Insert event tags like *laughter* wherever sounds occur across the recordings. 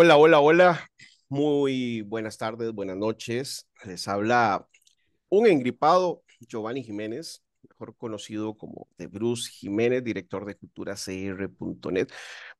Hola, hola, hola. Muy buenas tardes, buenas noches. Les habla un engripado, Giovanni Jiménez, mejor conocido como de Bruce Jiménez, director de Cultura CR.net.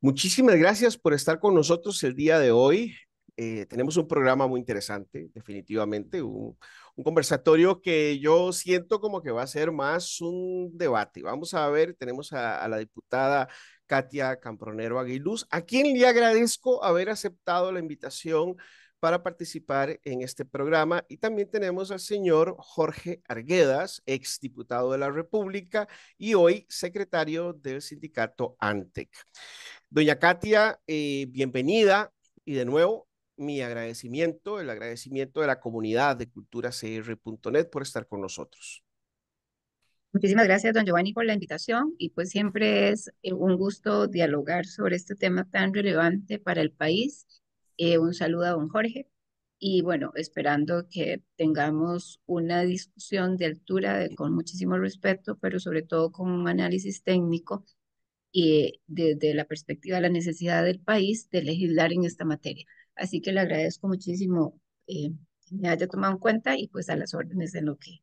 Muchísimas gracias por estar con nosotros el día de hoy. Eh, tenemos un programa muy interesante, definitivamente, un, conversatorio que yo siento como que va a ser más un debate. Vamos a ver, tenemos a la diputada Katia Campronero Aguiluz, a quien le agradezco haber aceptado la invitación para participar en este programa. Y también tenemos al señor Jorge Arguedas, exdiputado de la República y hoy secretario del sindicato ANTEC. Doña Katia, eh, bienvenida y de nuevo mi agradecimiento, el agradecimiento de la comunidad de culturacr.net por estar con nosotros. Muchísimas gracias, don Giovanni, por la invitación y pues siempre es eh, un gusto dialogar sobre este tema tan relevante para el país. Eh, un saludo a don Jorge y bueno, esperando que tengamos una discusión de altura de, con muchísimo respeto, pero sobre todo con un análisis técnico y desde la perspectiva de la necesidad del país de legislar en esta materia. Así que le agradezco muchísimo eh, que me haya tomado en cuenta y pues a las órdenes en lo que,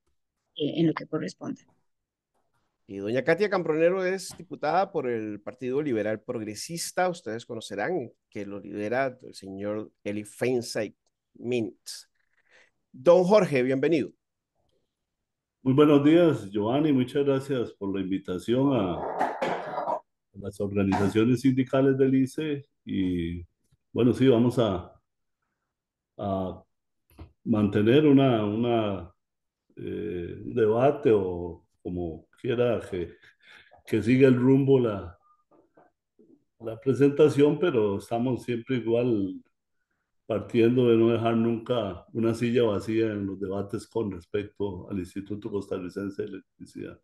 en lo que corresponda. Y doña Katia Campronero es diputada por el Partido Liberal Progresista, ustedes conocerán que lo lidera el señor Eli Feinstein Mintz. Don Jorge, bienvenido. Muy buenos días, Giovanni, muchas gracias por la invitación a las organizaciones sindicales del ICE y bueno, sí, vamos a, mantener una, eh, un debate o como quiera que, que siga el rumbo la, la presentación, pero estamos siempre igual partiendo de no dejar nunca una silla vacía en los debates con respecto al Instituto Costarricense de Electricidad.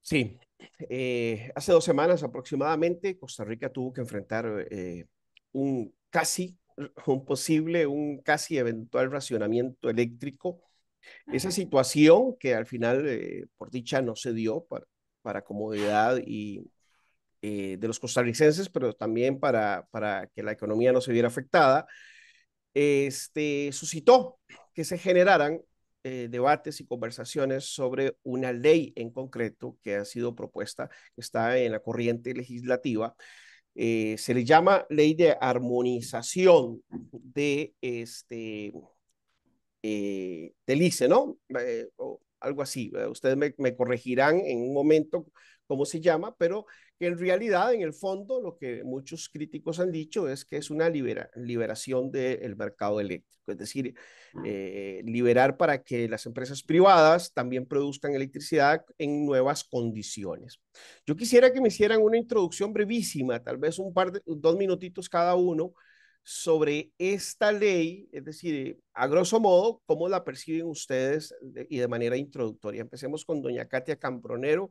Sí, eh, hace dos semanas aproximadamente Costa Rica tuvo que enfrentar eh, un casi, un posible, un casi eventual racionamiento eléctrico esa situación que al final, eh, por dicha, no se dio para, comodidad y, eh, de los costarricenses, pero también para, para que la economía no se viera afectada, este, suscitó que se generaran eh, debates y conversaciones sobre una ley en concreto que ha sido propuesta, que está en la corriente legislativa. se le llama ley de armonización de este, eh, ¿no? Eh, o algo así. Eh, ustedes me, corregirán en un momento cómo se llama, pero que en realidad, en el fondo, lo que muchos críticos han dicho es que es una liberación del mercado eléctrico, es decir, mm. eh, liberar para que las empresas privadas también produzcan electricidad en nuevas condiciones. Yo quisiera que me hicieran una introducción brevísima, tal vez un par de dos minutitos cada uno, sobre esta ley, es decir, a grosso modo, cómo la perciben ustedes y de manera introductoria. Empecemos con doña Katia Cambronero.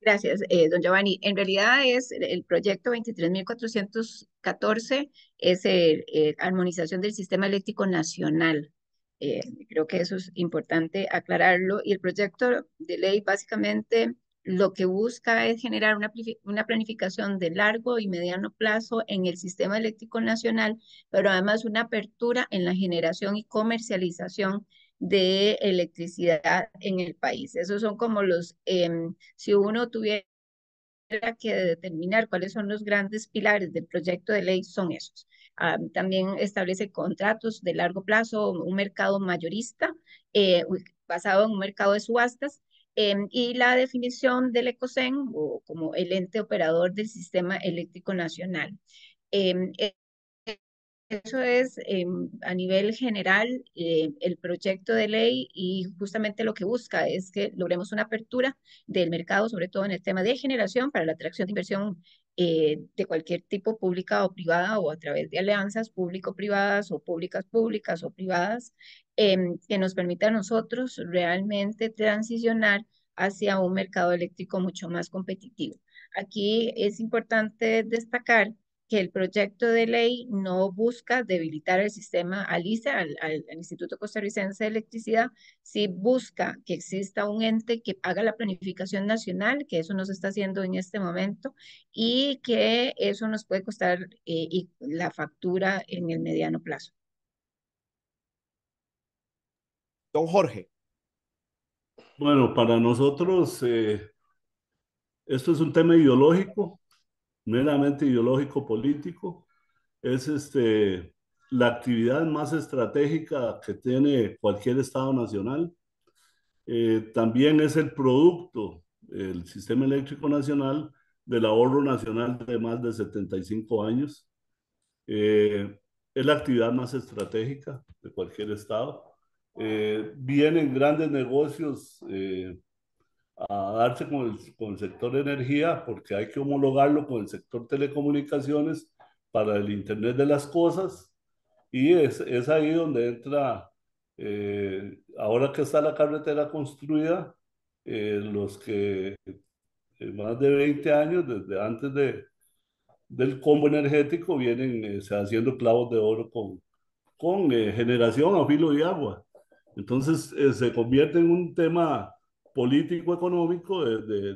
Gracias, eh, don Giovanni. En realidad es el proyecto 23.414, es el, eh, eh, armonización del sistema eléctrico nacional. creo que eso es importante aclararlo. Y el proyecto de ley básicamente lo que busca es generar una, una, planificación de largo y mediano plazo en el sistema eléctrico nacional, pero además una apertura en la generación y comercialización de electricidad en el país. Esos son como los, em, si uno tuviera que determinar cuáles son los grandes pilares del proyecto de ley, son esos. Ah, también establece contratos de largo plazo, un mercado mayorista eh, basado en un mercado de subastas Em, y la definición del ECOSEN o como el ente operador del Sistema Eléctrico Nacional. Em, e-, eso es em, a nivel general eh, el proyecto de ley y justamente lo que busca es que logremos una apertura del mercado, sobre todo en el tema de generación, para la atracción de inversión eh, de cualquier tipo, pública o privada, o a través de alianzas público-privadas o públicas-públicas o privadas, Em, que nos permita a nosotros realmente transicionar hacia un mercado eléctrico mucho más competitivo. Aquí es importante destacar que el proyecto de ley no busca debilitar el sistema ALICE, al, al, Instituto Costarricense de Electricidad, si busca que exista un ente que haga la planificación nacional, que eso nos está haciendo en este momento, y que eso nos puede costar eh, la factura en el mediano plazo. Don Jorge. Bueno, para nosotros eh, esto es un tema ideológico, meramente ideológico político. Es este, la actividad más estratégica que tiene cualquier Estado nacional. Eh, también es el producto, el sistema eléctrico nacional, del ahorro nacional de más de 75 años. Eh, es la actividad más estratégica de cualquier Estado. Eh, vienen grandes negocios eh, a darse con el, con sector de energía porque hay que homologarlo con el sector telecomunicaciones para el Internet de las Cosas y es, ahí donde entra, eh, ahora que está la carretera construida, los que más de 20 años, desde antes de, del combo energético, vienen haciendo clavos de oro con, con generación a filo de agua entonces eh, se convierte en un tema político-económico de,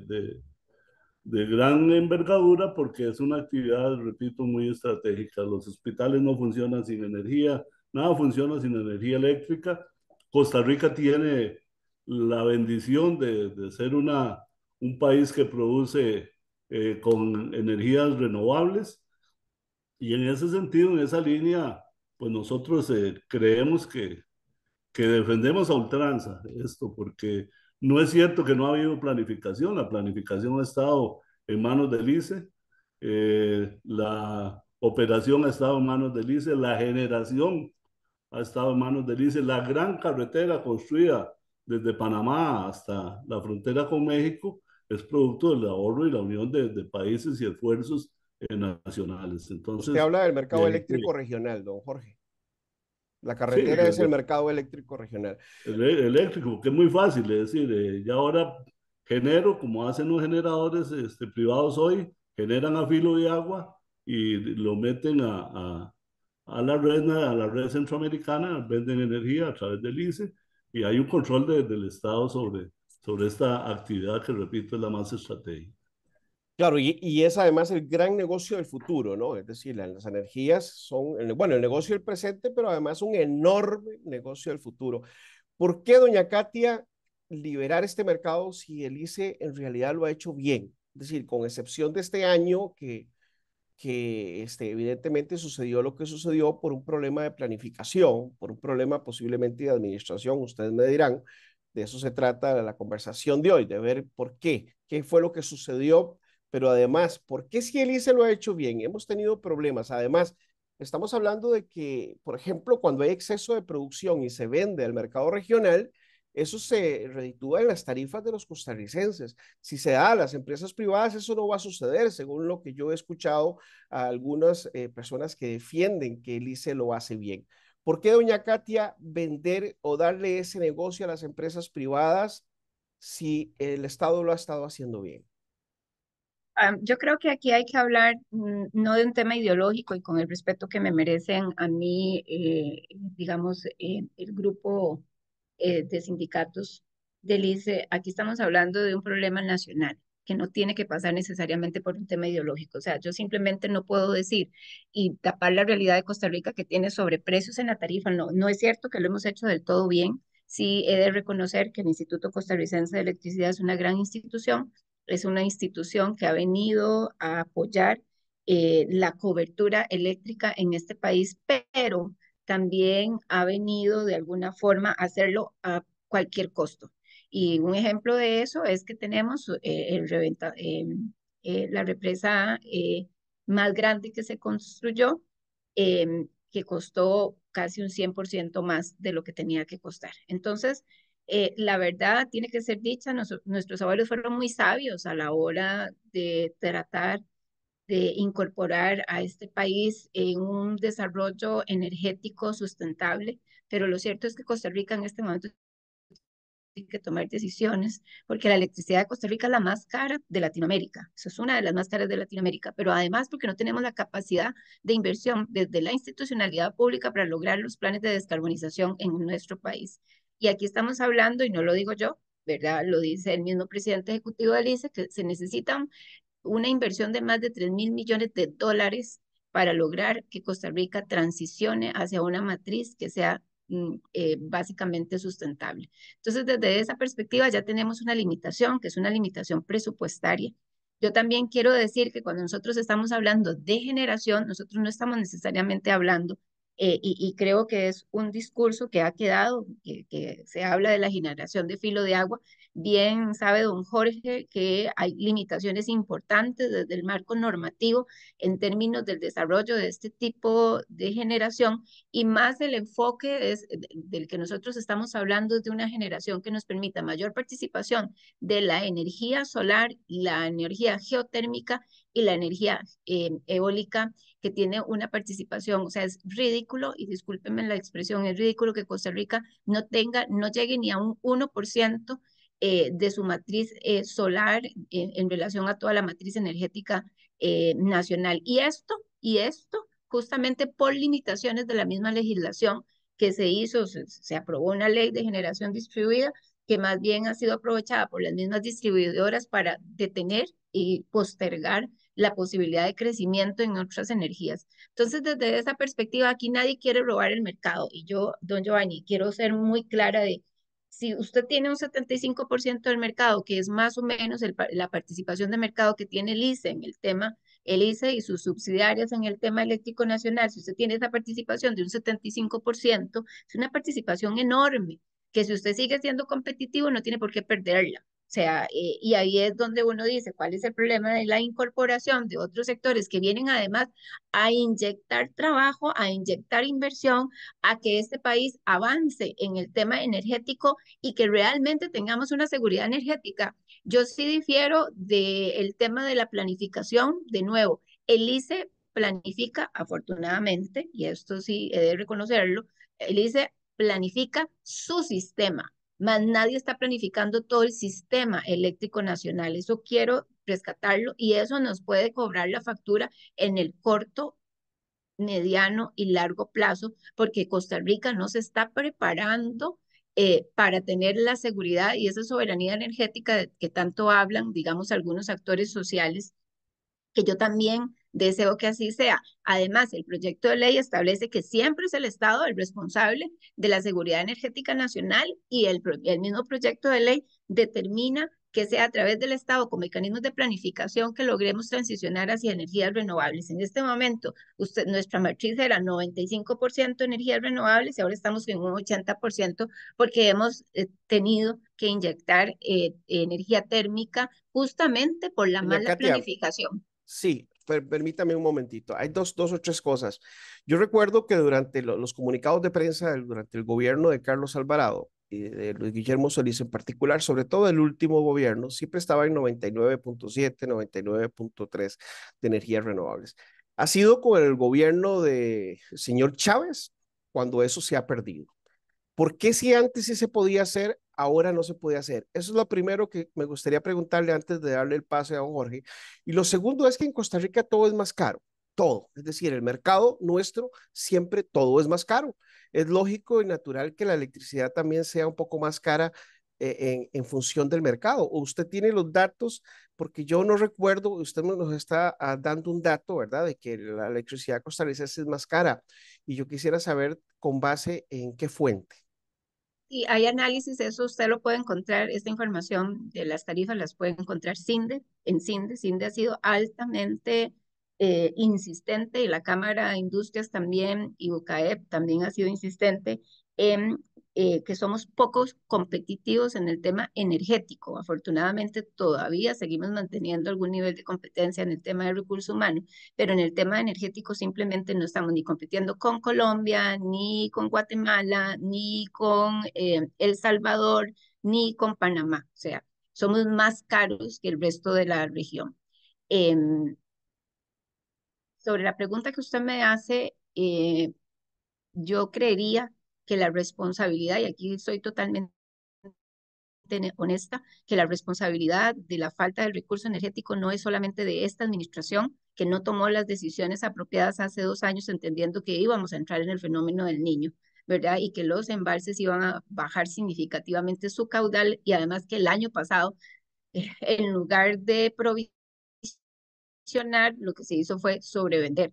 de, gran envergadura porque es una actividad, repito, muy estratégica. Los hospitales no funcionan sin energía, nada funciona sin energía eléctrica. Costa Rica tiene la bendición de, ser una, un país que produce eh, con energías renovables y en ese sentido, en esa línea, pues nosotros eh, creemos que, que defendemos a ultranza esto, porque no es cierto que no ha habido planificación, la planificación ha estado en manos del ICE, eh, la operación ha estado en manos del ICE, la generación ha estado en manos del ICE, la gran carretera construida desde Panamá hasta la frontera con México es producto del ahorro y la unión de, países y esfuerzos eh, nacionales. Entonces, Usted habla del mercado eléctrico eh, regional, don Jorge. La carretera es el mercado eléctrico regional. El, e, eléctrico, que es muy fácil, es decir, eh, ya ahora genero, como hacen los generadores este, privados hoy, generan a filo de agua y lo meten a, a, la red, a la red centroamericana, venden energía a través del ICE y hay un control del Estado sobre, sobre esta actividad que, repito, es la más estratégica. Claro, y, es además el gran negocio del futuro, ¿no? Es decir, las, energías son, bueno, el negocio del presente, pero además un enorme negocio del futuro. ¿Por qué, doña Katia, liberar este mercado si el ICE en realidad lo ha hecho bien? Es decir, con excepción de este año que, que este, evidentemente sucedió lo que sucedió por un problema de planificación, por un problema posiblemente de administración, ustedes me dirán, de eso se trata la conversación de hoy, de ver por qué, qué fue lo que sucedió pero además, ¿por qué si Elise lo ha hecho bien? Hemos tenido problemas. Además, estamos hablando de que, por ejemplo, cuando hay exceso de producción y se vende al mercado regional, eso se reditúa en las tarifas de los costarricenses. Si se da a las empresas privadas, eso no va a suceder, según lo que yo he escuchado a algunas eh, personas que defienden que el ICE lo hace bien. ¿Por qué, doña Katia, vender o darle ese negocio a las empresas privadas si el Estado lo ha estado haciendo bien? yo creo que aquí hay que hablar mm, no de un tema ideológico y con el respeto que me merecen a mí, eh, digamos, eh, el grupo eh, de sindicatos del ICE, aquí estamos hablando de un problema nacional que no tiene que pasar necesariamente por un tema ideológico. O sea, yo simplemente no puedo decir y tapar la realidad de Costa Rica que tiene sobreprecios en la tarifa. No, no es cierto que lo hemos hecho del todo bien. Sí he de reconocer que el Instituto Costarricense de Electricidad es una gran institución, es una institución que ha venido a apoyar eh, la cobertura eléctrica en este país, pero también ha venido de alguna forma a hacerlo a cualquier costo. Y un ejemplo de eso es que tenemos eh, eh, la represa más grande que se construyó, que costó casi un 100% más de lo que tenía que costar. Entonces, eh, la verdad tiene que ser dicha, nuestros abuelos fueron muy sabios a la hora de tratar de incorporar a este país en un desarrollo energético sustentable, pero lo cierto es que Costa Rica en este momento tiene que tomar decisiones, porque la electricidad de Costa Rica es la más cara de Latinoamérica, eso es una de las más caras de Latinoamérica, pero además porque no tenemos la capacidad de inversión desde la institucionalidad pública para lograr los planes de descarbonización en nuestro país. Y aquí estamos hablando, y no lo digo yo, ¿verdad? Lo dice el mismo presidente ejecutivo del ICE, que se necesita una inversión de más de 3 mil millones de dólares para lograr que Costa Rica transicione hacia una matriz que sea mm, eh, básicamente sustentable. Entonces, desde esa perspectiva ya tenemos una limitación, que es una limitación presupuestaria. Yo también quiero decir que cuando nosotros estamos hablando de generación, nosotros no estamos necesariamente hablando eh, y, creo que es un discurso que ha quedado, que, se habla de la generación de filo de agua. Bien sabe don Jorge que hay limitaciones importantes desde el marco normativo en términos del desarrollo de este tipo de generación y más el enfoque es, del que nosotros estamos hablando de una generación que nos permita mayor participación de la energía solar, y la energía geotérmica y la energía em, eólica que tiene una participación, o sea, es ridículo, y discúlpenme la expresión, es ridículo que Costa Rica no tenga, no llegue ni a un 1% eh, de su matriz eh, solar en relación a toda la matriz energética eh, nacional. Y esto, y esto, justamente por limitaciones de la misma legislación que se hizo, se aprobó una ley de generación distribuida, que más bien ha sido aprovechada por las mismas distribuidoras para detener y postergar la posibilidad de crecimiento en otras energías. Entonces, desde esa perspectiva, aquí nadie quiere robar el mercado. Y yo, don Giovanni, quiero ser muy clara de, si usted tiene un 75% del mercado, que es más o menos la participación de mercado que tiene el ICE en el tema, el e y sus subsidiarias en el tema eléctrico nacional, si usted tiene esa participación de un 75%, es una participación enorme, que si usted sigue siendo competitivo no tiene por qué perderla. O sea, eh, y ahí es donde uno dice cuál es el problema de la incorporación de otros sectores que vienen además a inyectar trabajo, a inyectar inversión, a que este país avance en el tema energético y que realmente tengamos una seguridad energética. Yo sí difiero del tema de la planificación, de nuevo, el ICE planifica, afortunadamente, y esto sí he de reconocerlo, el ICE planifica su sistema, nadie está planificando todo el sistema eléctrico nacional. Eso quiero rescatarlo y eso nos puede cobrar la factura en el corto, mediano y largo plazo, porque Costa Rica no se está preparando eh, para tener la seguridad y esa soberanía energética que tanto hablan, digamos, algunos actores sociales, que yo también Deseo que así sea. Además, el proyecto de ley establece que siempre es el Estado el responsable de la seguridad energética nacional y el, mismo proyecto de ley determina que sea a través del Estado con mecanismos de planificación que logremos transicionar hacia energías renovables. En este momento, nuestra matriz era 95% energías renovables y ahora estamos en un 80% porque hemos eh, tenido que inyectar eh, energía térmica justamente por la mala planificación. Sí, permítame un momentito, hay dos, dos o tres cosas. Yo recuerdo que durante los comunicados de prensa, durante el gobierno de Carlos Alvarado y de Luis Guillermo Solís en particular, sobre todo el último gobierno, siempre estaba en 99.7, 99.3 de energías renovables. Ha sido con el gobierno de señor Chávez cuando eso se ha perdido. ¿Por qué si antes sí se podía hacer, ahora no se puede hacer. Eso es lo primero que me gustaría preguntarle antes de darle el pase a don Jorge. Y lo segundo es que en Costa Rica todo es más caro, todo. Es decir, el mercado nuestro siempre todo es más caro. Es lógico y natural que la electricidad también sea un poco más cara eh, en, en, función del mercado. O usted tiene los datos, porque yo no recuerdo, usted nos está ah, dando un dato, ¿verdad?, de que la electricidad costarricense es más cara. Y yo quisiera saber con base en qué fuente. Y hay análisis, eso usted lo puede encontrar, esta información de las tarifas las puede encontrar CINDE, en CINDE. CINDE ha sido altamente eh, insistente y la Cámara de Industrias también y UCAEP también ha sido insistente en eh, que somos pocos competitivos en el tema energético. Afortunadamente todavía seguimos manteniendo algún nivel de competencia en el tema de recursos humanos, pero en el tema energético simplemente no estamos ni compitiendo con Colombia, ni con Guatemala, ni con eh, El Salvador, ni con Panamá. O sea, somos más caros que el resto de la región. Em, sobre la pregunta que usted me hace, eh, yo creería que la responsabilidad, y aquí soy totalmente honesta, que la responsabilidad de la falta del recurso energético no es solamente de esta administración, que no tomó las decisiones apropiadas hace dos años entendiendo que íbamos a entrar en el fenómeno del niño. ¿verdad? Y que los embalses iban a bajar significativamente su caudal y además que el año pasado, *laughs* en lugar de provisionar, lo que se hizo fue sobrevender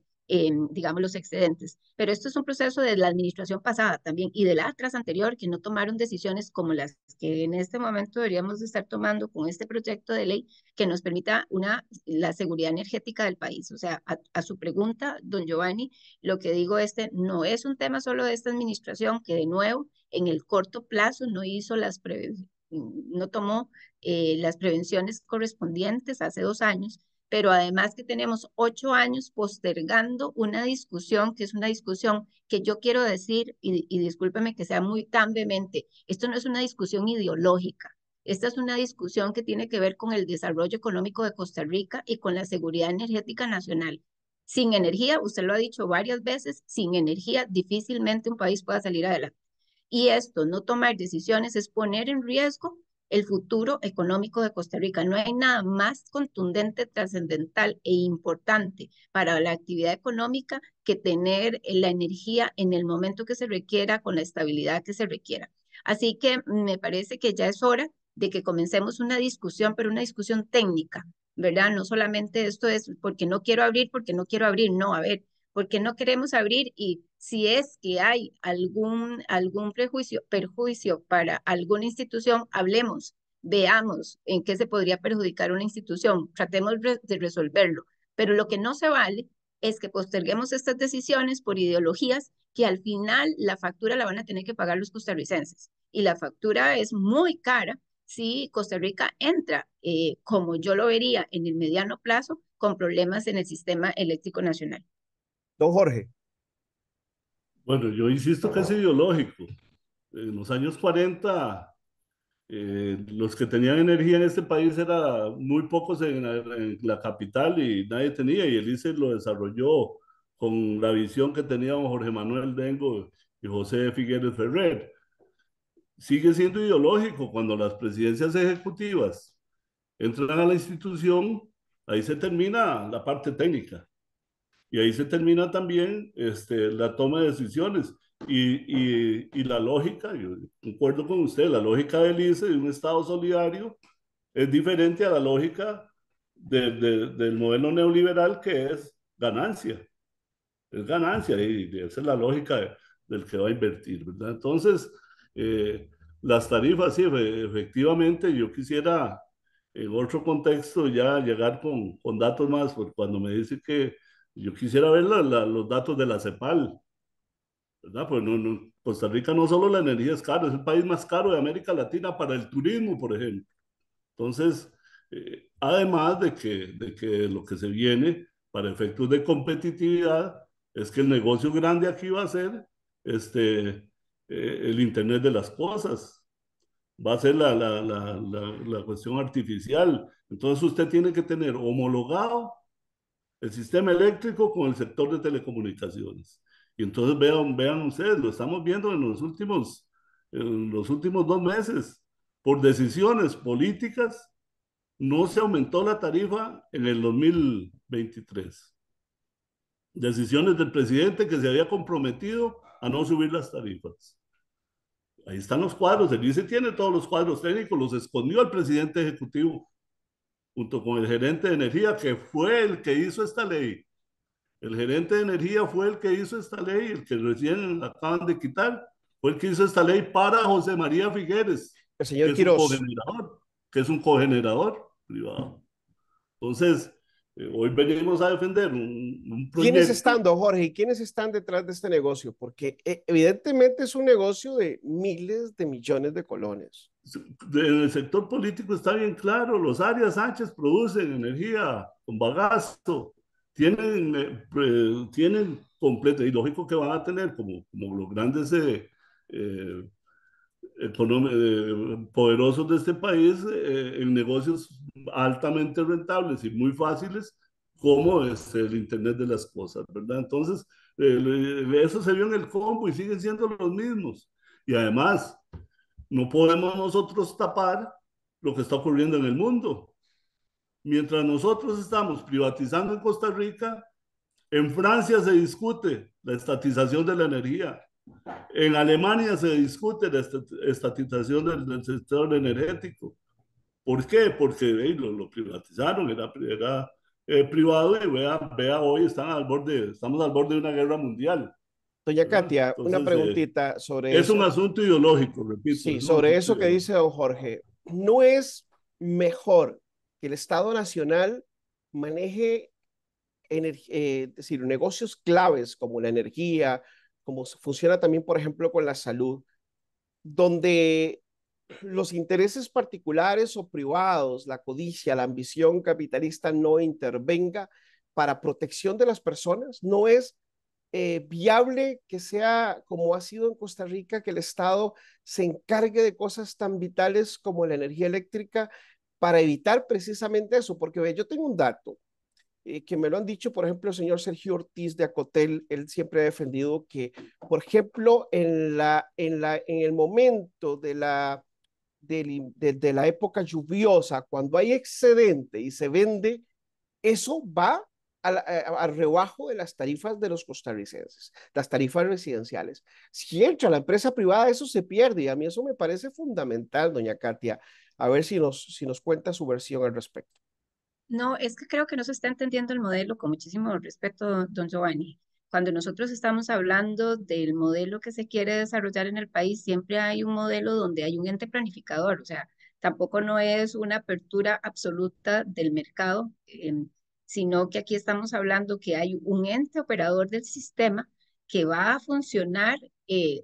digamos, los excedentes. Pero esto es un proceso de la administración pasada también y de la atrás anterior, que no tomaron decisiones como las que en este momento deberíamos estar tomando con este proyecto de ley que nos permita una, la seguridad energética del país. O sea, a, su pregunta, don Giovanni, lo que digo este no es un tema solo de esta administración, que de nuevo, en el corto plazo no hizo las no tomó eh, las prevenciones correspondientes hace dos años, pero además que tenemos ocho años postergando una discusión que es una discusión que yo quiero decir, y, discúlpeme que sea muy tan vehemente, esto no es una discusión ideológica, esta es una discusión que tiene que ver con el desarrollo económico de Costa Rica y con la seguridad energética nacional. Sin energía, usted lo ha dicho varias veces, sin energía difícilmente un país pueda salir adelante. Y esto, no tomar decisiones, es poner en riesgo el futuro económico de Costa Rica. No hay nada más contundente, trascendental e importante para la actividad económica que tener la energía en el momento que se requiera, con la estabilidad que se requiera. Así que me parece que ya es hora de que comencemos una discusión, pero una discusión técnica, ¿verdad? No solamente esto es porque no quiero abrir, porque no quiero abrir, no, a ver, porque no queremos abrir y si es que hay algún, algún perjuicio para alguna institución, hablemos, veamos en qué se podría perjudicar una institución, tratemos de resolverlo. Pero lo que no se vale es que posterguemos estas decisiones por ideologías que al final la factura la van a tener que pagar los costarricenses. Y la factura es muy cara si Costa Rica entra, eh, como yo lo vería, en el mediano plazo, con problemas en el sistema eléctrico nacional. Don Jorge. Bueno, yo insisto que es ah. ideológico. En los años 40, eh, los que tenían energía en este país eran muy pocos en la, capital y nadie tenía, y el ICE lo desarrolló con la visión que tenían Jorge Manuel Dengo y José Figueres Ferrer. Sigue siendo ideológico cuando las presidencias ejecutivas entran a la institución, ahí se termina la parte técnica. Y ahí se termina también este, la toma de decisiones. Y, y, la lógica, yo concuerdo con usted, la lógica del ICE de un Estado solidario es diferente a la lógica del modelo neoliberal que es ganancia. Es ganancia y esa es la lógica del que va a invertir, ¿verdad? Entonces, eh, las tarifas, sí, efectivamente, yo quisiera en otro contexto ya llegar con, con datos más, porque cuando me dice que yo quisiera ver los datos de la CEPAL, ¿verdad? Pues no, Costa Rica no solo la energía es cara, es el país más caro de América Latina para el turismo, por ejemplo. Entonces, eh, además de que, de que lo que se viene para efectos de competitividad es que el negocio grande aquí va a ser este, eh, el Internet de las Cosas, va a ser la, la, la, la, cuestión artificial. Entonces usted tiene que tener homologado el sistema eléctrico con el sector de telecomunicaciones. Y entonces vean, vean ustedes, lo estamos viendo en los últimos, en los últimos dos meses, por decisiones políticas, no se aumentó la tarifa en el 2023. Decisiones del presidente que se había comprometido a no subir las tarifas. Ahí están los cuadros, el dice tiene todos los cuadros técnicos, los escondió el presidente ejecutivo junto con el gerente de energía, que fue el que hizo esta ley. El gerente de energía fue el que hizo esta ley, el que recién la acaban de quitar, fue el que hizo esta ley para José María Figueres. El señor que Es un cogenerador, que es un cogenerador privado. Entonces, eh, hoy venimos a defender un, proyecto. ¿Quiénes están, Jorge? ¿Quiénes están detrás de este negocio? Porque eh, evidentemente es un negocio de miles de millones de colones en el sector político está bien claro, los áreas Sánchez producen energía con bagazo, tienen, eh, pues, tienen completo, y lógico que van a tener como, como los grandes eh, eh, poderosos de este país en negocios altamente rentables y muy fáciles, como es el Internet de las Cosas, ¿verdad? Entonces, eso se vio en el combo y siguen siendo los mismos. Y además, no podemos nosotros tapar lo que está ocurriendo en el mundo. Mientras nosotros estamos privatizando en Costa Rica, en Francia se discute la estatización de la energía. En Alemania se discute la estatización del, sector energético. ¿Por qué? Porque lo, privatizaron, era, era eh, privado y vea, hoy están al borde, estamos al borde de una guerra mundial. Doña Katia, una eh, preguntita sobre es un asunto ideológico, repito. Sí, sobre eso que dice don Jorge. ¿No es mejor que el Estado Nacional maneje eh, decir, negocios claves como la energía, como funciona también, por ejemplo, con la salud, donde los intereses particulares o privados, la codicia, la ambición capitalista no intervenga para protección de las personas? ¿No es eh, viable que sea como ha sido en Costa Rica, que el Estado se encargue de cosas tan vitales como la energía eléctrica para evitar precisamente eso, porque ve, yo tengo un dato eh, que me lo han dicho, por ejemplo, el señor Sergio Ortiz de Acotel, él siempre ha defendido que, por ejemplo, en, la, en, la, en el momento de la, de la época lluviosa, cuando hay excedente y se vende, eso va eh, al, rebajo de las tarifas de los costarricenses, las tarifas residenciales. Si entra la empresa privada, eso se pierde y a mí eso me parece fundamental, doña Katia. A ver si nos, si nos cuenta su versión al respecto. No, es que creo que no se está entendiendo el modelo con muchísimo respeto, don Giovanni. Cuando nosotros estamos hablando del modelo que se quiere desarrollar en el país, siempre hay un modelo donde hay un ente planificador, o sea, tampoco no es una apertura absoluta del mercado. Em, sino que aquí estamos hablando que hay un ente operador del sistema que va a funcionar eh,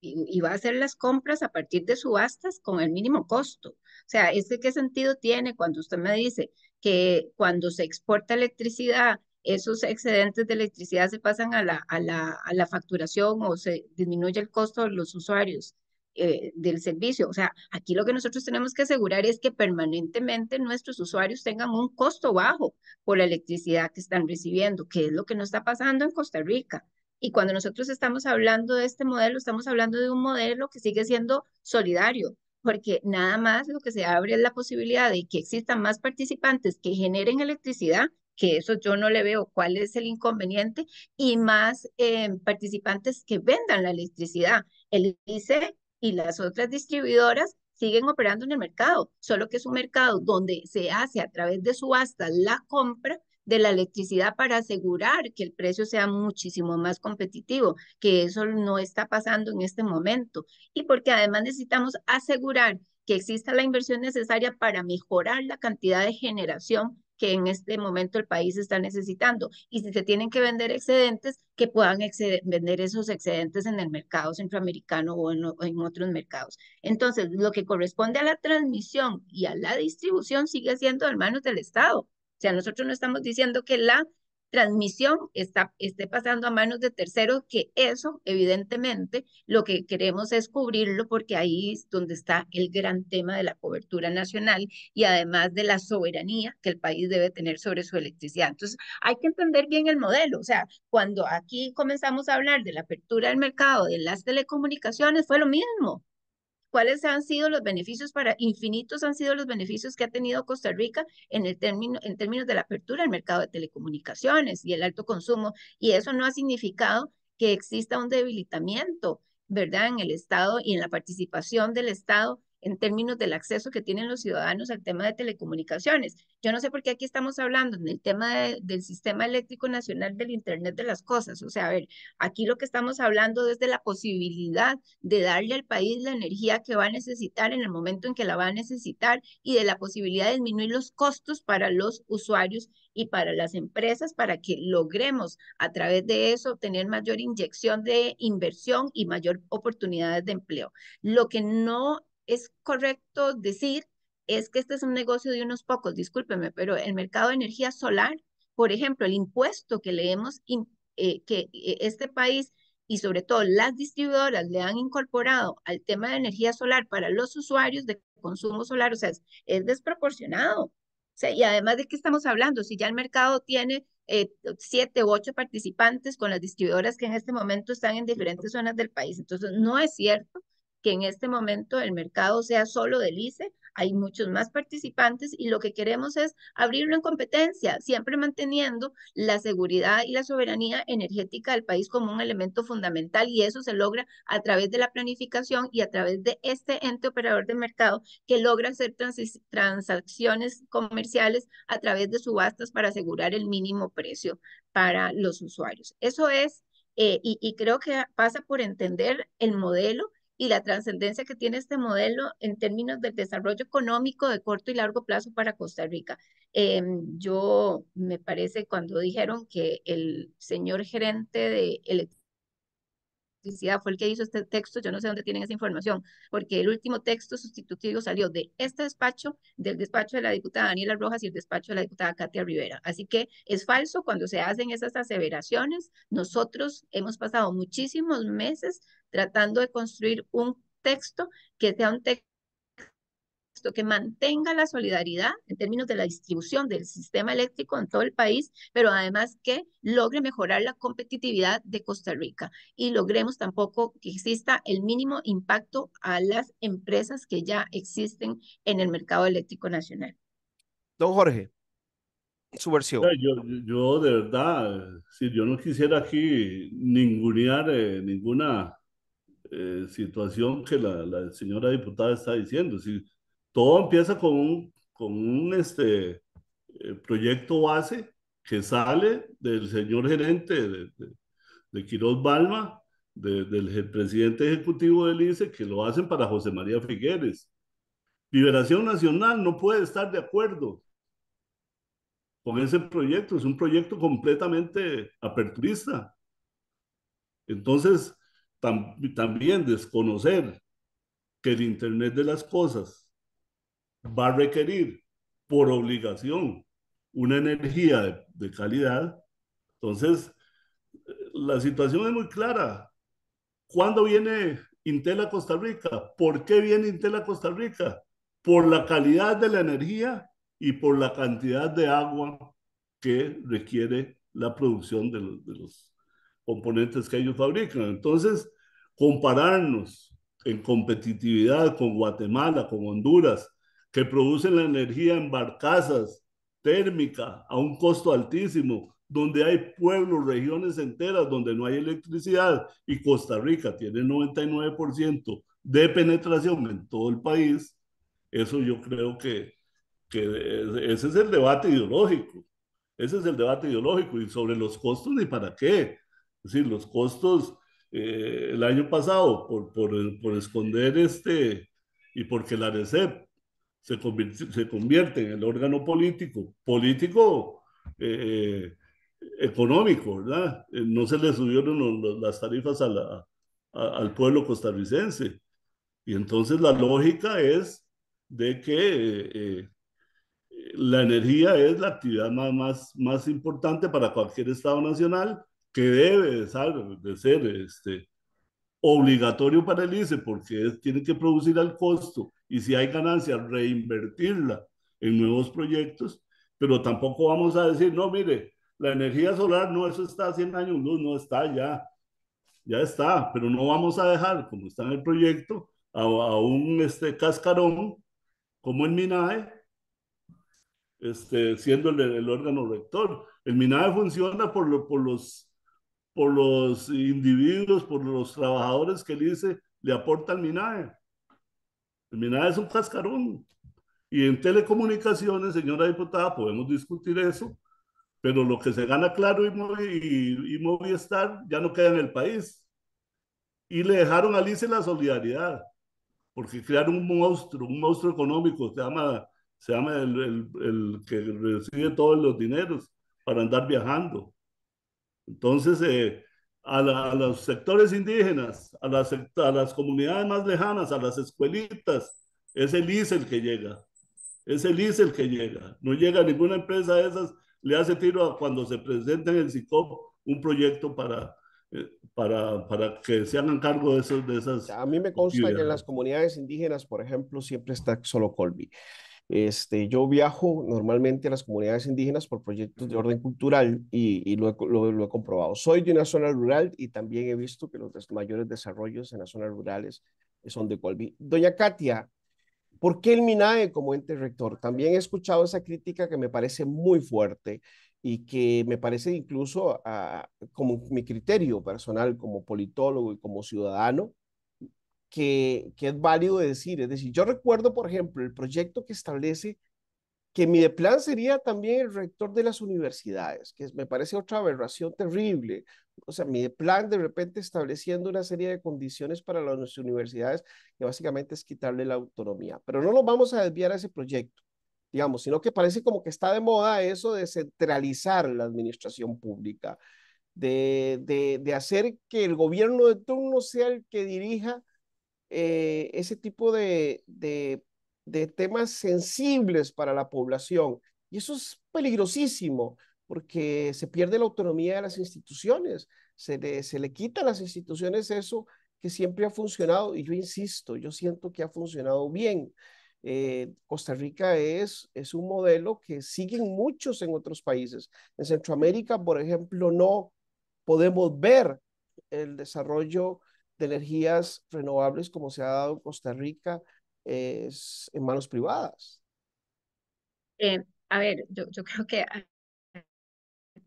y, va a hacer las compras a partir de subastas con el mínimo costo. O sea, ¿este qué sentido tiene cuando usted me dice que cuando se exporta electricidad, esos excedentes de electricidad se pasan a la, a la, a la facturación o se disminuye el costo de los usuarios? Eh, del servicio. O sea, aquí lo que nosotros tenemos que asegurar es que permanentemente nuestros usuarios tengan un costo bajo por la electricidad que están recibiendo, que es lo que no está pasando en Costa Rica. Y cuando nosotros estamos hablando de este modelo, estamos hablando de un modelo que sigue siendo solidario, porque nada más lo que se abre es la posibilidad de que existan más participantes que generen electricidad, que eso yo no le veo cuál es el inconveniente, y más eh, participantes que vendan la electricidad. El ICE y las otras distribuidoras siguen operando en el mercado, solo que es un mercado donde se hace a través de subastas la compra de la electricidad para asegurar que el precio sea muchísimo más competitivo, que eso no está pasando en este momento. Y porque además necesitamos asegurar que exista la inversión necesaria para mejorar la cantidad de generación que en este momento el país está necesitando. Y si se tienen que vender excedentes, que puedan vender esos excedentes en el mercado centroamericano o en, en, otros mercados. Entonces, lo que corresponde a la transmisión y a la distribución sigue siendo en manos del Estado. O sea, nosotros no estamos diciendo que la transmisión está, esté pasando a manos de terceros, que eso evidentemente lo que queremos es cubrirlo porque ahí es donde está el gran tema de la cobertura nacional y además de la soberanía que el país debe tener sobre su electricidad. Entonces, hay que entender bien el modelo, o sea, cuando aquí comenzamos a hablar de la apertura del mercado de las telecomunicaciones, fue lo mismo cuáles han sido los beneficios para infinitos han sido los beneficios que ha tenido Costa Rica en el término en términos de la apertura del mercado de telecomunicaciones y el alto consumo y eso no ha significado que exista un debilitamiento, ¿verdad? en el Estado y en la participación del Estado en términos del acceso que tienen los ciudadanos al tema de telecomunicaciones. Yo no sé por qué aquí estamos hablando en el tema del sistema eléctrico nacional del Internet de las Cosas. O sea, a ver, aquí lo que estamos hablando es de la posibilidad de darle al país la energía que va a necesitar en el momento en que la va a necesitar y de la posibilidad de disminuir los costos para los usuarios y para las empresas para que logremos a través de eso obtener mayor inyección de inversión y mayor oportunidades de empleo. Lo que no es correcto decir es que este es un negocio de unos pocos, discúlpeme, pero el mercado de energía solar, por ejemplo, el impuesto que le hemos, eh, que eh, este país y sobre todo las distribuidoras le han incorporado al tema de energía solar para los usuarios de consumo solar, o sea, es, desproporcionado. O sea, y además de que estamos hablando, si ya el mercado tiene eh, siete u ocho participantes con las distribuidoras que en este momento están en diferentes zonas del país, entonces no es cierto que en este momento el mercado sea solo del ICE, hay muchos más participantes y lo que queremos es abrirlo en competencia, siempre manteniendo la seguridad y la soberanía energética del país como un elemento fundamental y eso se logra a través de la planificación y a través de este ente operador de mercado que logra hacer transacciones comerciales a través de subastas para asegurar el mínimo precio para los usuarios. Eso es eh, y, creo que pasa por entender el modelo y la trascendencia que tiene este modelo en términos del desarrollo económico de corto y largo plazo para Costa Rica. Em, yo me parece cuando dijeron que el señor gerente de electricidad fue el que hizo este texto, yo no sé dónde tienen esa información, porque el último texto sustitutivo salió de este despacho, del despacho de la diputada Daniela Rojas y el despacho de la diputada Katia Rivera. Así que es falso cuando se hacen esas aseveraciones. Nosotros hemos pasado muchísimos meses tratando de construir un texto que sea un texto que mantenga la solidaridad en términos de la distribución del sistema eléctrico en todo el país, pero además que logre mejorar la competitividad de Costa Rica y logremos tampoco que exista el mínimo impacto a las empresas que ya existen en el mercado eléctrico nacional. Don Jorge, su versión. Yo, de verdad, si yo no quisiera aquí ningunear eh, ninguna eh, situación que la, señora diputada está diciendo. Si todo empieza con un, con un este, eh, proyecto base que sale del señor gerente de, de, Balma, del presidente ejecutivo del ICE, que lo hacen para José María Figueres. Liberación Nacional no puede estar de acuerdo con ese proyecto, es un proyecto completamente aperturista. Entonces, también desconocer que el Internet de las Cosas va a requerir por obligación una energía de, calidad. Entonces, la situación es muy clara. ¿Cuándo viene Intel a Costa Rica? ¿Por qué viene Intel a Costa Rica? Por la calidad de la energía y por la cantidad de agua que requiere la producción de los componentes que ellos fabrican. Entonces, compararnos en competitividad con Guatemala, con Honduras, que producen la energía en barcazas térmica a un costo altísimo, donde hay pueblos, regiones enteras donde no hay electricidad y Costa Rica tiene 99% de penetración en todo el país, eso yo creo que, que ese es el debate ideológico. Ese es el debate ideológico y sobre los costos ni para qué. Es decir, los costos eh, el año pasado por, por, por, esconder este y porque la ARECEP se convierte, se convierte en el órgano político, político eh, económico, ¿verdad? Eh, no se le subieron las tarifas al pueblo costarricense. Y entonces la lógica es de que la energía es la actividad más, más, más importante para cualquier Estado nacional que debe de ser este, obligatorio para el ICE porque tiene que producir al costo y si hay ganancia reinvertirla en nuevos proyectos, pero tampoco vamos a decir, no, mire, la energía solar no, eso está haciendo 100 años luz, no está ya, ya está, pero no vamos a dejar, como está en el proyecto, a, un este, cascarón como el MINAE, este, siendo el, órgano rector. El MINAE funciona por, por los por los individuos, por los trabajadores que el dice le aporta al MINAE. El MINAE es un cascarón. Y en telecomunicaciones, señora diputada, podemos discutir eso, pero lo que se gana Claro y, y, y Movistar ya no queda en el país. Y le dejaron al ICE la solidaridad, porque crearon un monstruo, un monstruo económico, se llama, se llama el que recibe todos los dineros para andar viajando. Entonces, eh, a, los sectores indígenas, a las, a las comunidades más lejanas, a las escuelitas, es el ICE el que llega. Es el ICE el que llega. No llega ninguna empresa de esas, le hace tiro cuando se presenta en el SICOP un proyecto para, eh, para, para, que se hagan cargo de, esos, de esas. A mí me consta que en las comunidades indígenas, por ejemplo, siempre está solo Colby. Este, yo viajo normalmente a las comunidades indígenas por proyectos de orden cultural y, lo, he, comprobado. Soy de una zona rural y también he visto que los mayores desarrollos en las zonas rurales son de Colby. Doña Katia, ¿por qué el MINAE como ente rector? También he escuchado esa crítica que me parece muy fuerte y que me parece incluso como mi criterio personal como politólogo y como ciudadano que, es válido decir. Es decir, yo recuerdo, por ejemplo, el proyecto que establece que mi plan sería también el rector de las universidades, que me parece otra aberración terrible. O sea, mi plan de repente estableciendo una serie de condiciones para las universidades, que básicamente es quitarle la autonomía. Pero no nos vamos a desviar a ese proyecto, digamos, sino que parece como que está de moda eso de centralizar la administración pública, de, de, de hacer que el gobierno de turno sea el que dirija eh, ese tipo de, temas sensibles para la población. Y eso es peligrosísimo, porque se pierde la autonomía de las instituciones, se le, se le quita a las instituciones eso que siempre ha funcionado, y yo insisto, yo siento que ha funcionado bien. Eh, Costa Rica es, es un modelo que siguen muchos en otros países. En Centroamérica, por ejemplo, no podemos ver el desarrollo de energías renovables como se ha dado en Costa Rica es en manos privadas. Eh, a ver, yo, yo creo que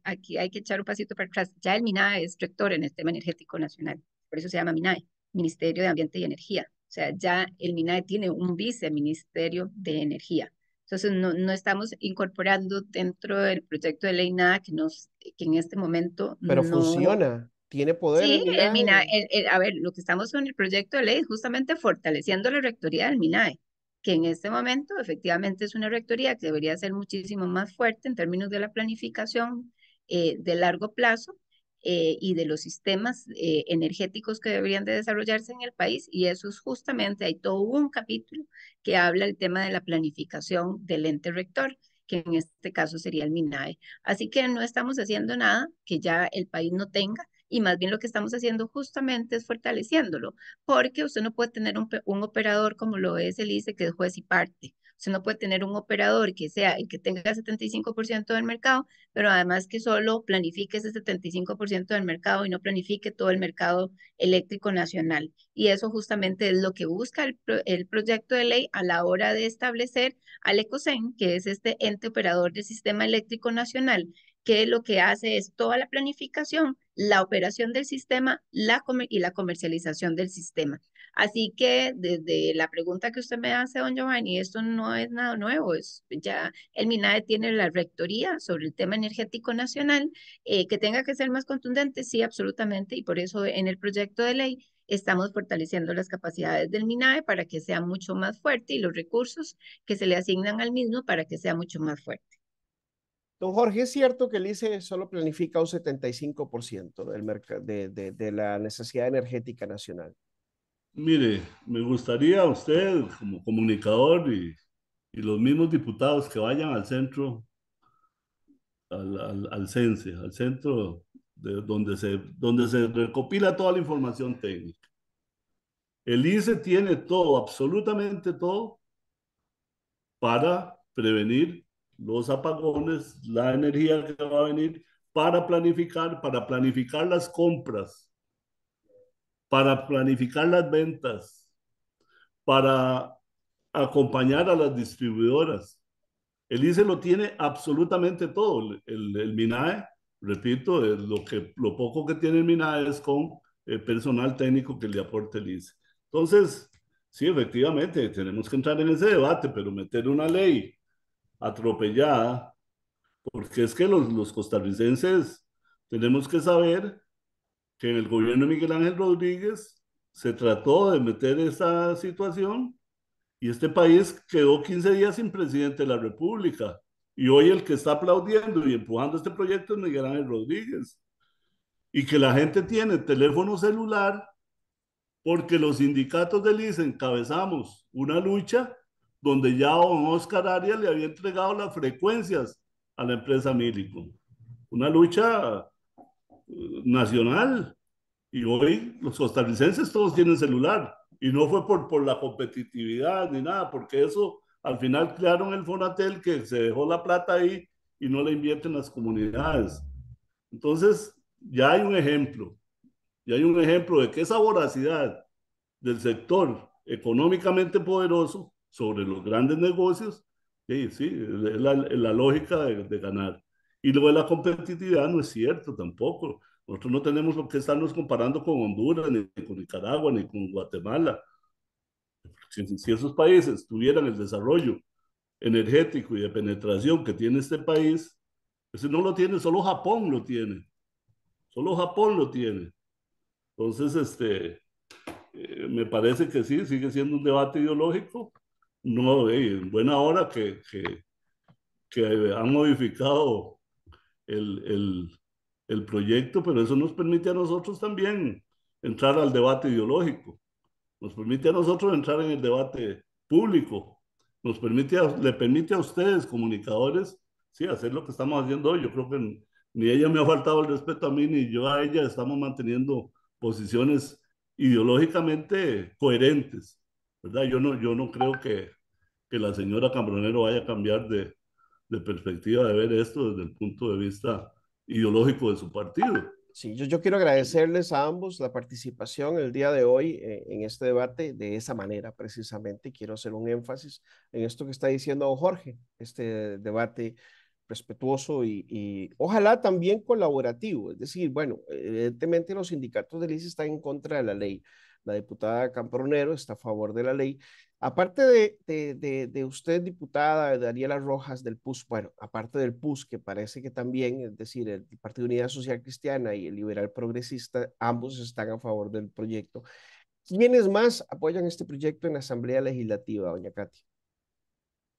aquí hay que echar un pasito para atrás. Ya el MINAE es rector en el tema energético nacional, por eso se llama MINAE, Ministerio de Ambiente y Energía. O sea, ya el MINAE tiene un viceministerio de energía. Entonces, no, no estamos incorporando dentro del proyecto de ley nada que, nos, que en este momento... Pero funciona tiene poder. Sí, el, MINAE. a ver, lo que estamos con el proyecto de ley es justamente fortaleciendo la rectoría del MINAE, que en este momento efectivamente es una rectoría que debería ser muchísimo más fuerte en términos de la planificación eh, de largo plazo eh, y de los sistemas eh, energéticos que deberían de desarrollarse en el país. Y eso es justamente, hay todo un capítulo que habla el tema de la planificación del ente rector que en este caso sería el MINAE. Así que no estamos haciendo nada que ya el país no tenga, y más bien lo que estamos haciendo justamente es fortaleciéndolo, porque usted no puede tener un, operador como lo es el ICE, que es juez y parte. Usted no puede tener un operador que sea el que tenga 75% del mercado, pero además que solo planifique ese 75% del mercado y no planifique todo el mercado eléctrico nacional. Y eso justamente es lo que busca el, el proyecto de ley a la hora de establecer al ECOSEN, que es este ente operador del sistema eléctrico nacional, que lo que hace es toda la planificación, la operación del sistema la y la comercialización del sistema. Así que desde la pregunta que usted me hace, don Giovanni, esto no es nada nuevo. Es ya el MINAE tiene la rectoría sobre el tema energético nacional, eh, que tenga que ser más contundente, sí, absolutamente, y por eso en el proyecto de ley estamos fortaleciendo las capacidades del MINAE para que sea mucho más fuerte y los recursos que se le asignan al mismo para que sea mucho más fuerte. Don Jorge, es cierto que el ICE solo planifica un 75% de, de, la necesidad energética nacional. Mire, me gustaría a usted, como comunicador y, los mismos diputados, que vayan al centro, al, al CENSE, al centro donde, se, donde se recopila toda la información técnica. El ICE tiene todo, absolutamente todo, para prevenir los apagones, la energía que va a venir para planificar, para planificar las compras, para planificar las ventas, para acompañar a las distribuidoras. El ICE lo tiene absolutamente todo. El, MINAE, repito, eh, lo, que, lo poco que tiene el MINAE es con el eh, personal técnico que le aporte el ICE. Entonces, sí, efectivamente, tenemos que entrar en ese debate, pero meter una ley atropellada, porque es que los, costarricenses tenemos que saber que en el gobierno de Miguel Ángel Rodríguez se trató de meter esa situación y este país quedó 15 días sin presidente de la República. Y hoy el que está aplaudiendo y empujando este proyecto es Miguel Ángel Rodríguez. Y que la gente tiene teléfono celular porque los sindicatos del ICE encabezamos una lucha donde ya don Oscar Arias le había entregado las frecuencias a la empresa Milico. Una lucha eh, nacional. Y hoy los costarricenses todos tienen celular. Y no fue por, por la competitividad ni nada, porque eso al final crearon el Fonatel que se dejó la plata ahí y no la invierten las comunidades. Entonces, ya hay un ejemplo. Ya hay un ejemplo de que esa voracidad del sector económicamente poderoso sobre los grandes negocios, sí, sí es la, lógica de, ganar. Y lo de la competitividad no es cierto tampoco. Nosotros no tenemos lo que estarnos comparando con Honduras, ni con Nicaragua, ni con Guatemala. Si, esos países tuvieran el desarrollo energético y de penetración que tiene este país, ese no lo tiene, solo Japón lo tiene. Solo Japón lo tiene. Entonces, este, eh, me parece que sí, sigue siendo un debate ideológico no, en buena hora que, eh, han modificado el, proyecto, pero eso nos permite a nosotros también entrar al debate ideológico, nos permite a nosotros entrar en el debate público, nos permite a, le permite a ustedes, comunicadores, sí, hacer lo que estamos haciendo hoy. Yo creo que ni ella me ha faltado el respeto a mí, ni yo a ella estamos manteniendo posiciones ideológicamente coherentes. Yo no, yo no creo que, que la señora Cambronero vaya a cambiar de, de, perspectiva de ver esto desde el punto de vista ideológico de su partido. Sí, yo, yo quiero agradecerles a ambos la participación el día de hoy eh, en este debate de esa manera, precisamente. Quiero hacer un énfasis en esto que está diciendo Jorge, este debate respetuoso y, y, ojalá también colaborativo. Es decir, bueno, evidentemente los sindicatos del ICE están en contra de la ley, la diputada Campronero está a favor de la ley. Aparte de, de, de, usted, diputada Daniela Rojas del PUS, bueno, aparte del PUS, que parece que también, es decir, el Partido Unidad Social Cristiana y el Liberal Progresista, ambos están a favor del proyecto. ¿Quiénes más apoyan este proyecto en la Asamblea Legislativa, doña Katy?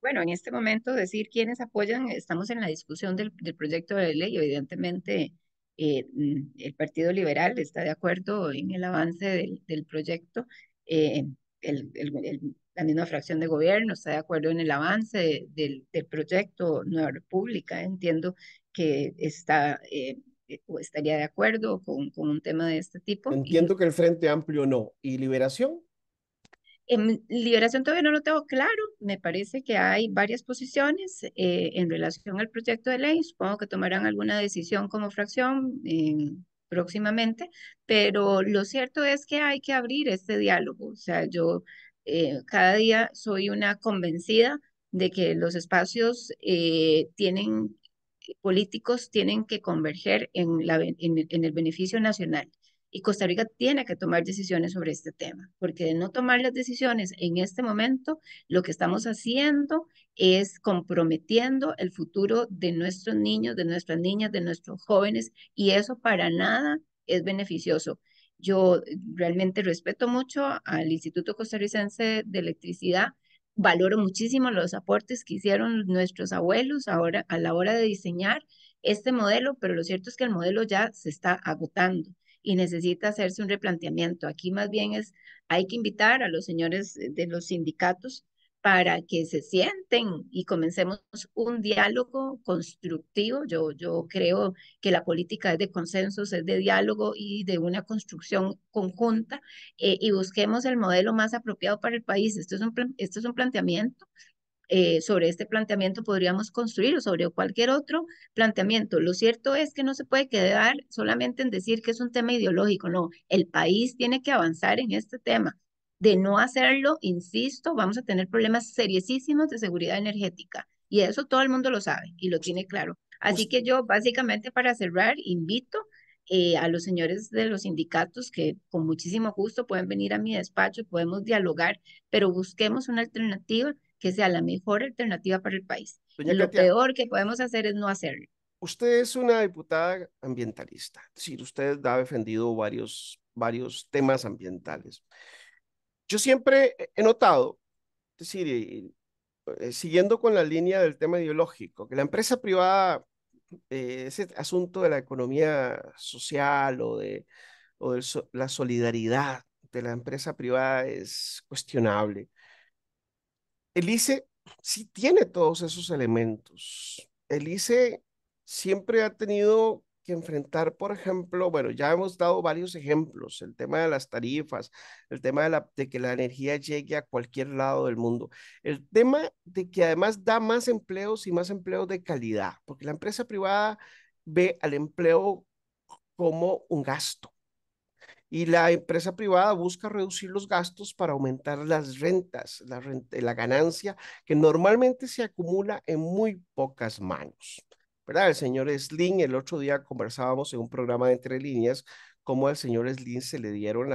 Bueno, en este momento decir quiénes apoyan, estamos en la discusión del, del proyecto de ley, evidentemente eh, mm, el Partido Liberal está de acuerdo en el avance del, proyecto. Eh, la misma fracción de gobierno está de acuerdo en el avance del, proyecto Nueva República. Entiendo que está, eh, eh estaría de acuerdo con, un tema de este tipo. Entiendo que el Frente Amplio no. ¿Y Liberación? En Liberación todavía no lo tengo claro, me parece que hay varias posiciones eh, en relación al proyecto de ley, supongo que tomarán alguna decisión como fracción eh, próximamente, pero lo cierto es que hay que abrir este diálogo, o sea, yo eh, cada día soy una convencida de que los espacios tienen políticos tienen que converger en el beneficio nacional y Costa Rica tiene que tomar decisiones sobre este tema, porque de no tomar las decisiones en este momento, lo que estamos haciendo es comprometiendo el futuro de nuestros niños, de nuestras niñas, de nuestros jóvenes, y eso para nada es beneficioso. Yo realmente respeto mucho al Instituto Costarricense de Electricidad, valoro muchísimo los aportes que hicieron nuestros abuelos ahora a la hora de diseñar este modelo, pero lo cierto es que el modelo ya se está agotando y necesita hacerse un replanteamiento. Aquí más bien es, hay que invitar a los señores eh, de los sindicatos para que se sienten y comencemos un diálogo constructivo. Yo, yo creo que la política es de consensos, es de diálogo y de una construcción conjunta eh, y busquemos el modelo más apropiado para el país. Esto es esto es un planteamiento eh, sobre este planteamiento podríamos construir o sobre cualquier otro planteamiento. Lo cierto es que no se puede quedar solamente en decir que es un tema ideológico, no, el país tiene que avanzar en este tema. De no hacerlo, insisto, vamos a tener problemas seriosísimos de seguridad energética y eso todo el mundo lo sabe y lo tiene claro. Así que yo básicamente para cerrar invito eh, a los señores de los sindicatos que con muchísimo gusto pueden venir a mi despacho, podemos dialogar, pero busquemos una alternativa que sea la mejor alternativa para el país. lo peor que podemos hacer es no hacerlo. Usted es una diputada ambientalista, es decir, usted ha defendido varios, varios temas ambientales. Yo siempre he notado, es decir, eh, siguiendo con la línea del tema ideológico, que la empresa privada, eh, ese asunto de la economía social o de, o de la solidaridad de la empresa privada es cuestionable el sí tiene todos esos elementos. El siempre ha tenido que enfrentar, por ejemplo, bueno, ya hemos dado varios ejemplos, el tema de las tarifas, el tema de, la, de que la energía llegue a cualquier lado del mundo, el tema de que además da más empleos y más empleos de calidad, porque la empresa privada ve al empleo como un gasto y la empresa privada busca reducir los gastos para aumentar las rentas, la, eh, la ganancia que normalmente se acumula en muy pocas manos. ¿verdad? El señor Slim, el otro día conversábamos en un programa de entre líneas cómo al señor Slim se le dieron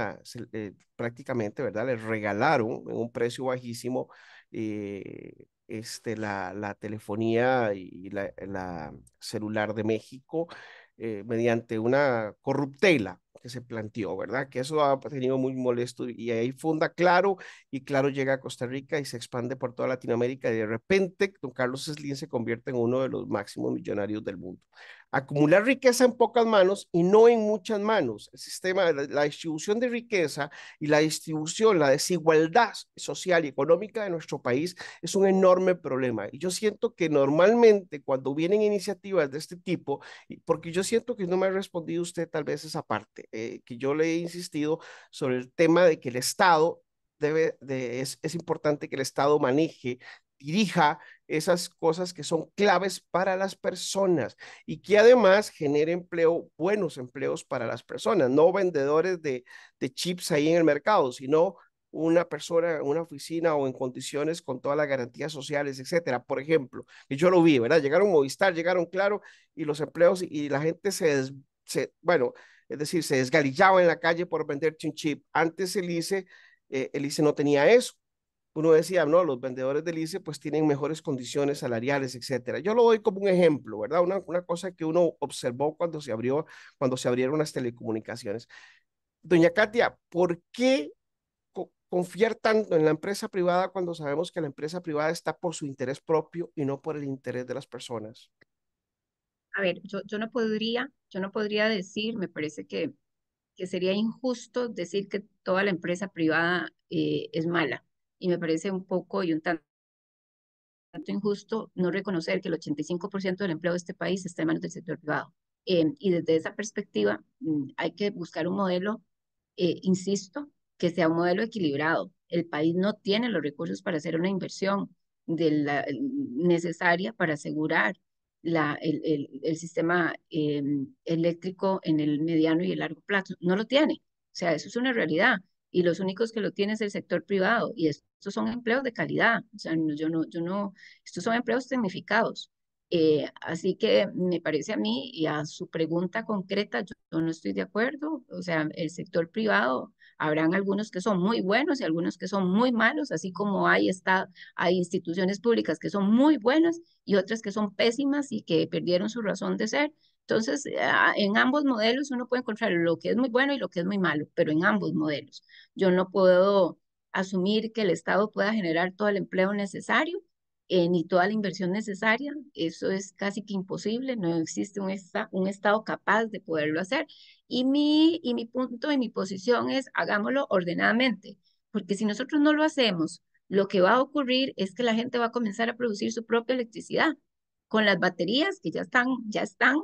eh, prácticamente, ¿verdad? Le regalaron en un precio bajísimo eh, este, la, la, telefonía y la, celular de México mediante una corruptela, que se planteó, ¿verdad? Que eso ha tenido muy molesto y ahí funda Claro y Claro llega a Costa Rica y se expande por toda Latinoamérica y de repente don Carlos Slim se convierte en uno de los máximos millonarios del mundo acumular riqueza en pocas manos y no en muchas manos. El sistema, la distribución de riqueza y la distribución, la desigualdad social y económica de nuestro país es un enorme problema. Y yo siento que normalmente cuando vienen iniciativas de este tipo, porque yo siento que no me ha respondido usted tal vez esa parte, eh, que yo le he insistido sobre el tema de que el Estado debe, de, es, es importante que el Estado maneje dirija esas cosas que son claves para las personas y que además genere empleo, buenos empleos para las personas, no vendedores de, chips ahí en el mercado, sino una persona en una oficina o en condiciones con todas las garantías sociales, etcétera. Por ejemplo, y yo lo vi, ¿verdad? Llegaron Movistar, llegaron Claro y los empleos y la gente se, bueno, es decir, se desgalillaba en la calle por vender chin chip. Antes el ICE, el eh, ICE no tenía eso uno decía, no, los vendedores del ICE pues tienen mejores condiciones salariales, etcétera. Yo lo doy como un ejemplo, ¿verdad? Una, una cosa que uno observó cuando se abrió, cuando se abrieron las telecomunicaciones. Doña Katia, ¿por qué confiar tanto en la empresa privada cuando sabemos que la empresa privada está por su interés propio y no por el interés de las personas? A ver, yo, yo no podría, yo no podría decir, me parece que, que sería injusto decir que toda la empresa privada eh, es mala y me parece un poco y un tanto injusto no reconocer que el 85% del empleo de este país está en manos del sector privado. Em, y desde esa perspectiva mm, hay que buscar un modelo, eh, insisto, que sea un modelo equilibrado. El país no tiene los recursos para hacer una inversión de la, necesaria para asegurar la, el, el, sistema em, eléctrico en el mediano y el largo plazo. No lo tiene. O sea, eso es una realidad y los únicos que lo tienen es el sector privado y estos son empleos de calidad, o sea, yo no, yo no, estos son empleos tecnificados. Eh, así que me parece a mí y a su pregunta concreta, yo, no estoy de acuerdo, o sea, el sector privado, habrán algunos que son muy buenos y algunos que son muy malos, así como hay, está, hay instituciones públicas que son muy buenas y otras que son pésimas y que perdieron su razón de ser. Entonces, ah, en ambos modelos uno puede encontrar lo que es muy bueno y lo que es muy malo, pero en ambos modelos. Yo no puedo asumir que el Estado pueda generar todo el empleo necesario eh, ni toda la inversión necesaria. Eso es casi que imposible. No existe un, un Estado capaz de poderlo hacer. Y mi, y mi punto y mi posición es hagámoslo ordenadamente, porque si nosotros no lo hacemos, lo que va a ocurrir es que la gente va a comenzar a producir su propia electricidad con las baterías que ya están, ya están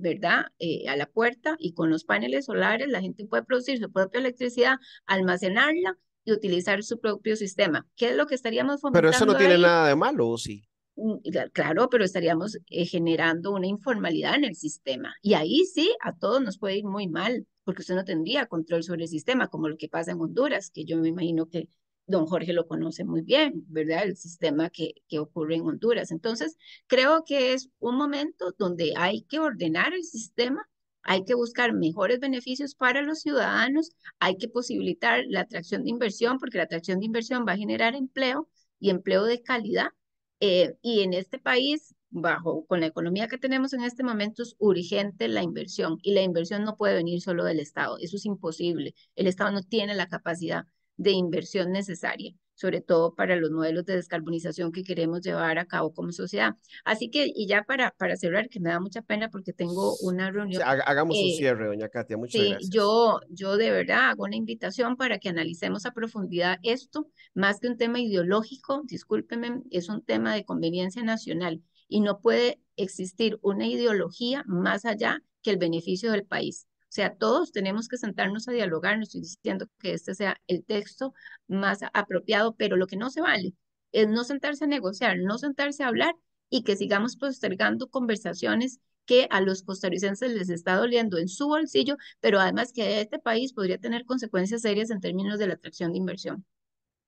¿verdad? Eh, a la puerta y con los paneles solares la gente puede producir su propia electricidad, almacenarla y utilizar su propio sistema. ¿Qué es lo que estaríamos fomentando? Pero eso no tiene nada de malo, sí. Mm, claro, pero estaríamos eh, generando una informalidad en el sistema. Y ahí sí, a todos nos puede ir muy mal, porque usted no tendría control sobre el sistema, como lo que pasa en Honduras, que yo me imagino que don Jorge lo conoce muy bien, ¿verdad? El sistema que, ocurre en Honduras. Entonces, creo que es un momento donde hay que ordenar el sistema, hay que buscar mejores beneficios para los ciudadanos, hay que posibilitar la atracción de inversión, porque la atracción de inversión va a generar empleo y empleo de calidad. Eh, y en este país, bajo con la economía que tenemos en este momento, es urgente la inversión y la inversión no puede venir solo del Estado, eso es imposible. El Estado no tiene la capacidad de inversión necesaria, sobre todo para los modelos de descarbonización que queremos llevar a cabo como sociedad. Así que, y ya para, para cerrar, que me da mucha pena porque tengo una reunión. Hagamos un eh, cierre, doña Katia, muchas gracias. Yo, yo de verdad hago una invitación para que analicemos a profundidad esto, más que un tema ideológico, discúlpeme, es un tema de conveniencia nacional y no puede existir una ideología más allá que el beneficio del país. O sea, todos tenemos que sentarnos a dialogar, no estoy diciendo que este sea el texto más apropiado, pero lo que no se vale es no sentarse a negociar, no sentarse a hablar y que sigamos postergando conversaciones que a los costarricenses les está doliendo en su bolsillo, pero además que este país podría tener consecuencias serias en términos de la atracción de inversión.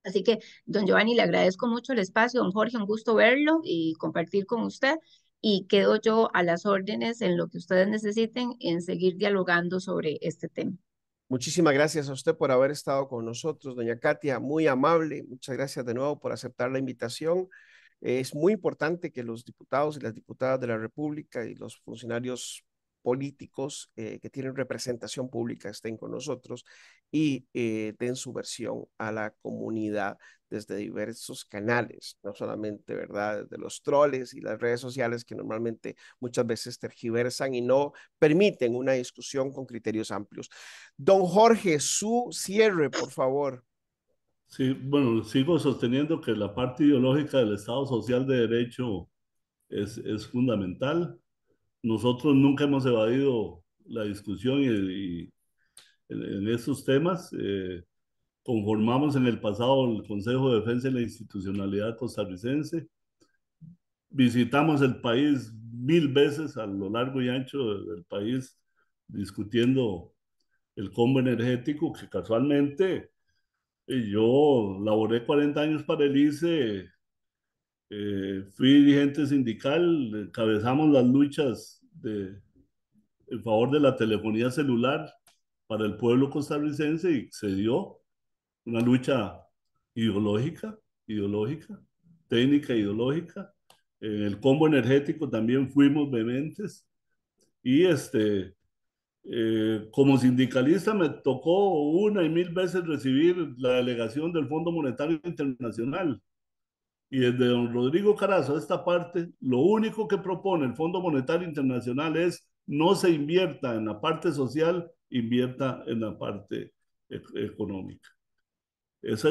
Así que, don Giovanni, le agradezco mucho el espacio, don Jorge, un gusto verlo y compartir con usted y quedo yo a las órdenes en lo que ustedes necesiten en seguir dialogando sobre este tema. Muchísimas gracias a usted por haber estado con nosotros, doña Katia, muy amable. Muchas gracias de nuevo por aceptar la invitación. Es muy importante que los diputados y las diputadas de la República y los funcionarios políticos eh, que tienen representación pública estén con nosotros y eh, den su versión a la comunidad desde diversos canales, no solamente, ¿verdad?, de los troles y las redes sociales que normalmente muchas veces tergiversan y no permiten una discusión con criterios amplios. Don Jorge, su cierre, por favor. Sí, bueno, sigo sosteniendo que la parte ideológica del Estado Social de Derecho es, es fundamental nosotros nunca hemos evadido la discusión en, estos temas. Eh, conformamos en el pasado el Consejo de Defensa de la Institucionalidad Costarricense. Visitamos el país mil veces a lo largo y ancho del país discutiendo el combo energético que casualmente eh, yo laboré 40 años para el ICE eh, fui dirigente sindical, encabezamos las luchas de, en favor de la telefonía celular para el pueblo costarricense y se dio una lucha ideológica, ideológica, técnica ideológica. En el combo energético también fuimos vehementes y este, eh, como sindicalista me tocó una y mil veces recibir la delegación del Fondo Monetario Internacional y desde don Rodrigo Carazo esta parte, lo único que propone el Fondo Monetario Internacional es no se invierta en la parte social, invierta en la parte económica. es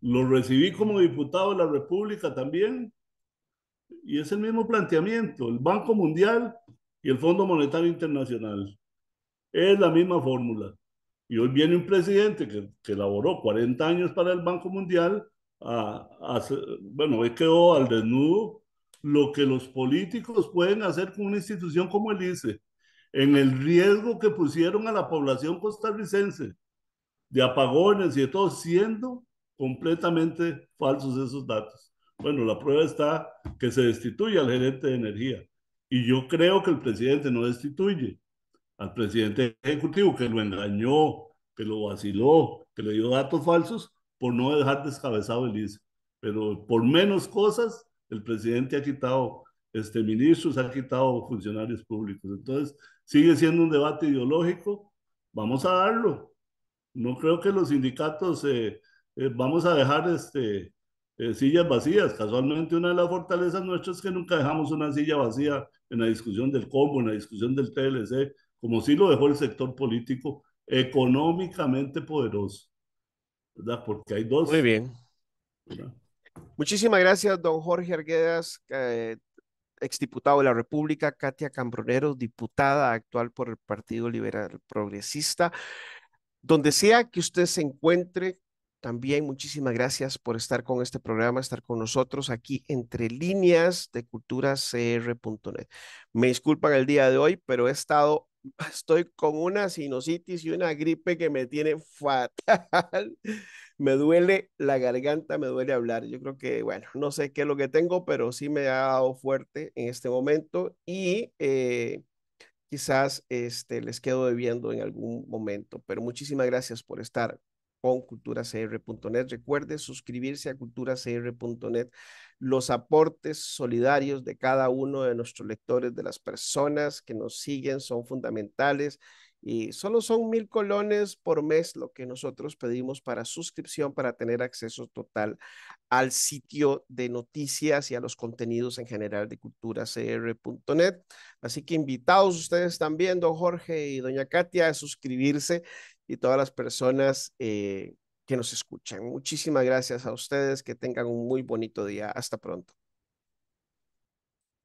lo recibí como diputado de la República también y es el mismo planteamiento, el Banco Mundial y el Fondo Monetario Internacional. Es la misma fórmula. Y hoy viene un presidente que, que elaboró 40 años para el Banco Mundial bueno, me quedó al desnudo lo que los políticos pueden hacer con una institución como el dice en el riesgo que pusieron a la población costarricense de apagones y de todo, siendo completamente falsos esos datos. Bueno, la prueba está que se destituye al gerente de energía y yo creo que el presidente no destituye al presidente ejecutivo que lo engañó, que lo vaciló, que le dio datos falsos, por no dejar descabezado el ICE. Pero por menos cosas, el presidente ha quitado este, ministros, ha quitado funcionarios públicos. Entonces, sigue siendo un debate ideológico. Vamos a darlo. No creo que los sindicatos eh, eh, vamos a dejar este, eh, sillas vacías. Casualmente, una de las fortalezas nuestras es que nunca dejamos una silla vacía en la discusión del combo, en la discusión del TLC, como sí lo dejó el sector político económicamente poderoso. ¿verdad? Porque hay dos. Muy bien. Muchísimas gracias, don Jorge Arguedas, ex eh, exdiputado de la República, Katia Cambronero, diputada actual por el Partido Liberal Progresista. Donde sea que usted se encuentre, también muchísimas gracias por estar con este programa, estar con nosotros aquí entre líneas de culturacr.net. Me disculpan el día de hoy, pero he estado estoy con una sinusitis y una gripe que me tiene fatal. *laughs* me duele la garganta, me duele hablar. Yo creo que, bueno, no sé qué es lo que tengo, pero sí me ha dado fuerte en este momento y eh, quizás este, les quedo debiendo en algún momento. Pero muchísimas gracias por estar culturacr.net. Recuerde suscribirse a culturacr.net. Los aportes solidarios de cada uno de nuestros lectores, de las personas que nos siguen, son fundamentales. Y solo son mil colones por mes lo que nosotros pedimos para suscripción, para tener acceso total al sitio de noticias y a los contenidos en general de culturacr.net. Así que invitados ustedes también, don Jorge y doña Katia, a suscribirse y todas las personas eh, que nos escuchan. Muchísimas gracias a ustedes, que tengan un muy bonito día. Hasta pronto.